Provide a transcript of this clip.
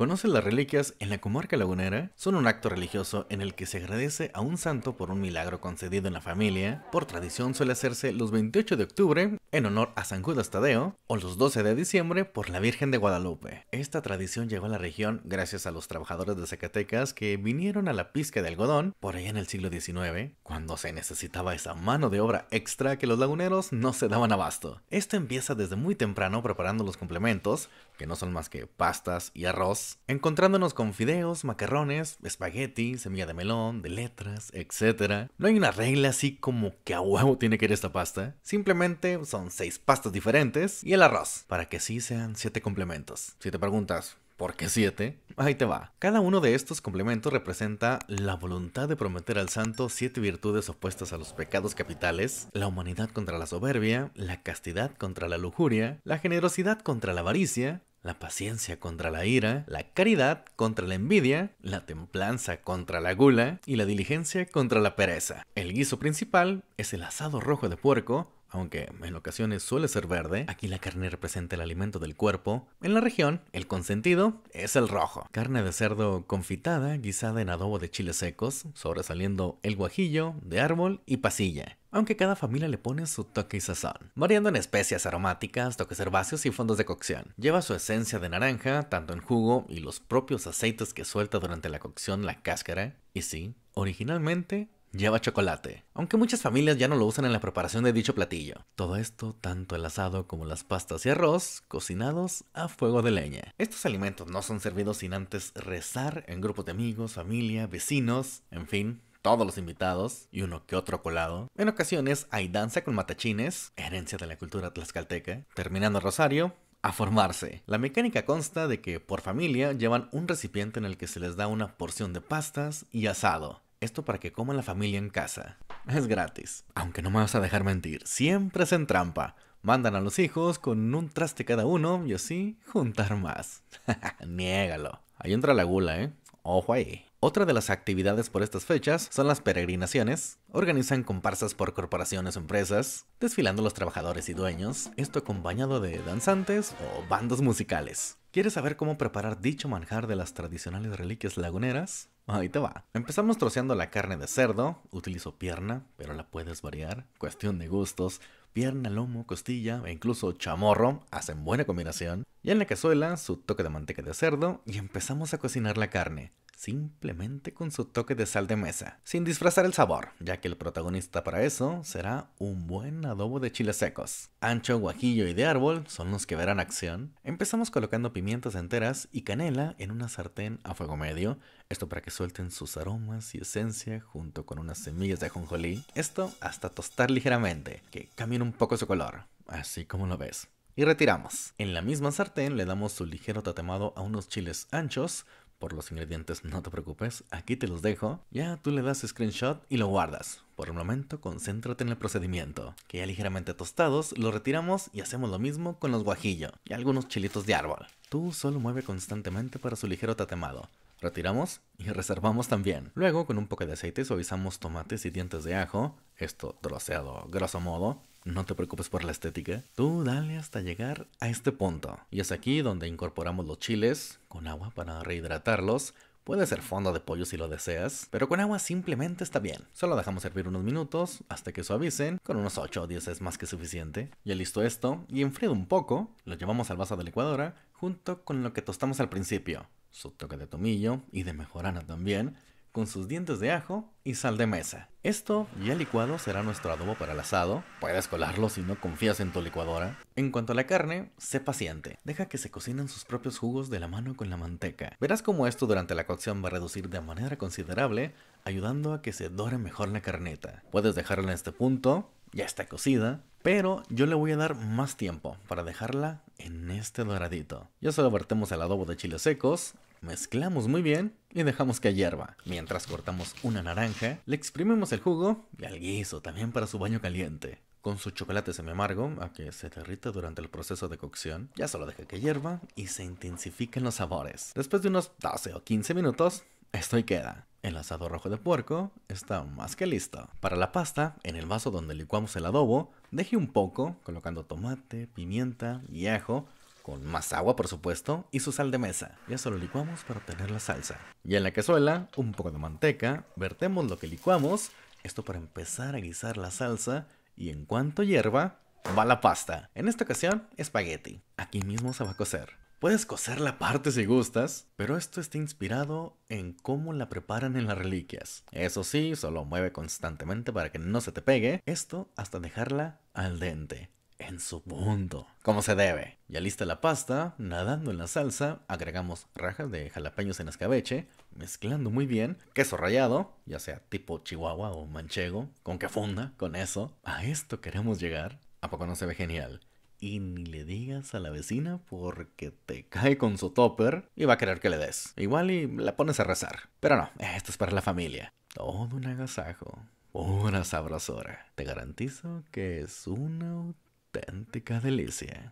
conocen las reliquias en la comarca lagunera? Son un acto religioso en el que se agradece a un santo por un milagro concedido en la familia. Por tradición suele hacerse los 28 de octubre en honor a San Judas Tadeo o los 12 de diciembre por la Virgen de Guadalupe. Esta tradición llegó a la región gracias a los trabajadores de Zacatecas que vinieron a la pizca de algodón por allá en el siglo XIX, cuando se necesitaba esa mano de obra extra que los laguneros no se daban abasto. Esto empieza desde muy temprano preparando los complementos, que no son más que pastas y arroz encontrándonos con fideos, macarrones, espagueti, semilla de melón, de letras, etc. No hay una regla así como que a huevo tiene que ir esta pasta, simplemente son seis pastas diferentes y el arroz, para que sí sean siete complementos. Si te preguntas, ¿Por qué siete? Ahí te va. Cada uno de estos complementos representa la voluntad de prometer al santo siete virtudes opuestas a los pecados capitales, la humanidad contra la soberbia, la castidad contra la lujuria, la generosidad contra la avaricia, la paciencia contra la ira, la caridad contra la envidia, la templanza contra la gula y la diligencia contra la pereza. El guiso principal es el asado rojo de puerco, aunque en ocasiones suele ser verde, aquí la carne representa el alimento del cuerpo, en la región el consentido es el rojo. Carne de cerdo confitada, guisada en adobo de chiles secos, sobresaliendo el guajillo, de árbol y pasilla. Aunque cada familia le pone su toque y sazón, variando en especias aromáticas, toques herbáceos y fondos de cocción. Lleva su esencia de naranja, tanto en jugo y los propios aceites que suelta durante la cocción la cáscara. Y sí, originalmente lleva chocolate, aunque muchas familias ya no lo usan en la preparación de dicho platillo. Todo esto, tanto el asado como las pastas y arroz, cocinados a fuego de leña. Estos alimentos no son servidos sin antes rezar en grupos de amigos, familia, vecinos, en fin, todos los invitados y uno que otro colado. En ocasiones hay danza con matachines, herencia de la cultura tlaxcalteca. Terminando el rosario, a formarse. La mecánica consta de que por familia llevan un recipiente en el que se les da una porción de pastas y asado. Esto para que coma la familia en casa. Es gratis. Aunque no me vas a dejar mentir, siempre es en trampa. Mandan a los hijos con un traste cada uno y así juntar más. Niégalo. Ahí entra la gula, ¿eh? Ojo ahí. Otra de las actividades por estas fechas son las peregrinaciones. Organizan comparsas por corporaciones o empresas, desfilando los trabajadores y dueños, esto acompañado de danzantes o bandas musicales. ¿Quieres saber cómo preparar dicho manjar de las tradicionales reliquias laguneras? Ahí te va. Empezamos troceando la carne de cerdo. Utilizo pierna, pero la puedes variar. Cuestión de gustos. Pierna, lomo, costilla e incluso chamorro hacen buena combinación. Y en la cazuela, su toque de manteca de cerdo y empezamos a cocinar la carne simplemente con su toque de sal de mesa, sin disfrazar el sabor, ya que el protagonista para eso será un buen adobo de chiles secos. Ancho, guajillo y de árbol son los que verán acción. Empezamos colocando pimientas enteras y canela en una sartén a fuego medio, esto para que suelten sus aromas y esencia junto con unas semillas de ajonjolí, esto hasta tostar ligeramente, que cambien un poco su color, así como lo ves y retiramos. En la misma sartén le damos su ligero tatemado a unos chiles anchos, por los ingredientes no te preocupes, aquí te los dejo. Ya tú le das screenshot y lo guardas. Por un momento concéntrate en el procedimiento, que ya ligeramente tostados, lo retiramos y hacemos lo mismo con los guajillo y algunos chilitos de árbol. Tú solo mueve constantemente para su ligero tatemado. Retiramos y reservamos también. Luego con un poco de aceite suavizamos tomates y dientes de ajo, esto troceado grosso modo, no te preocupes por la estética, tú dale hasta llegar a este punto. Y es aquí donde incorporamos los chiles con agua para rehidratarlos, Puede ser fondo de pollo si lo deseas, pero con agua simplemente está bien. Solo dejamos hervir unos minutos hasta que suavicen, con unos 8 o 10 es más que suficiente. Ya listo esto, y enfriado un poco, lo llevamos al vaso de licuadora junto con lo que tostamos al principio, su toque de tomillo y de mejorana también, con sus dientes de ajo y sal de mesa. Esto ya licuado será nuestro adobo para el asado. Puedes colarlo si no confías en tu licuadora. En cuanto a la carne, sé paciente. Deja que se cocinen sus propios jugos de la mano con la manteca. Verás cómo esto durante la cocción va a reducir de manera considerable, ayudando a que se dore mejor la carneta. Puedes dejarla en este punto, ya está cocida, pero yo le voy a dar más tiempo para dejarla en este doradito. Ya solo vertemos el adobo de chiles secos Mezclamos muy bien y dejamos que hierva. Mientras cortamos una naranja, le exprimimos el jugo y al guiso también para su baño caliente. Con su chocolate semi-amargo, a que se derrita durante el proceso de cocción, ya solo deja que hierva y se intensifiquen los sabores. Después de unos 12 o 15 minutos, esto y queda. El asado rojo de puerco está más que listo. Para la pasta, en el vaso donde licuamos el adobo, deje un poco, colocando tomate, pimienta y ajo, con más agua por supuesto y su sal de mesa. Y eso lo licuamos para obtener la salsa. Y en la cazuela, un poco de manteca, vertemos lo que licuamos, esto para empezar a guisar la salsa y en cuanto hierva, va la pasta. En esta ocasión, espagueti. Aquí mismo se va a cocer. Puedes cocer la parte si gustas, pero esto está inspirado en cómo la preparan en las reliquias. Eso sí, solo mueve constantemente para que no se te pegue, esto hasta dejarla al dente en su punto, como se debe. Ya lista la pasta, nadando en la salsa, agregamos rajas de jalapeños en escabeche, mezclando muy bien, queso rallado, ya sea tipo chihuahua o manchego, con que funda, con eso. A esto queremos llegar. ¿A poco no se ve genial? y ni le digas a la vecina porque te cae con su topper y va a querer que le des. Igual y la pones a rezar. Pero no, esto es para la familia. Todo un agasajo. Una sabrosora. Te garantizo que es una auténtica delicia.